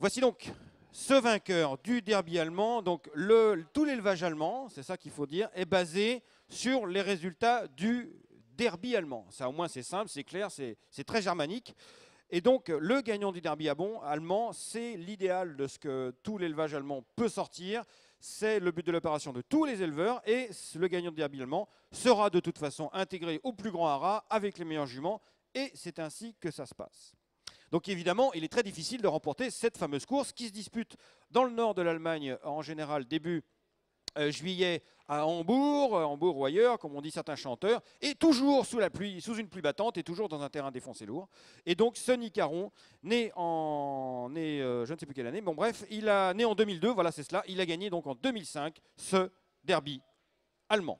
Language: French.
Voici donc ce vainqueur du derby allemand. Donc tout l'élevage allemand, c'est ça qu'il faut dire, est basé sur les résultats du derby allemand. Ça au moins c'est simple, c'est clair, c'est très germanique. Et donc le gagnant du derby allemand, c'est l'idéal de ce que tout l'élevage allemand peut sortir. C'est le but de l'opération de tous les éleveurs et le gagnant du derby allemand sera de toute façon intégré au plus grand haras avec les meilleurs juments et c'est ainsi que ça se passe. Donc évidemment, il est très difficile de remporter cette fameuse course qui se dispute dans le nord de l'Allemagne euh, en général début euh, juillet à Hambourg, euh, Hambourg ou ailleurs, comme on dit certains chanteurs, et toujours sous la pluie, sous une pluie battante, et toujours dans un terrain défoncé lourd. Et donc Sonny Caron, né en, je ne sais plus quelle année, bon bref, il a né en 2002, voilà c'est cela, il a gagné donc en 2005 ce derby allemand.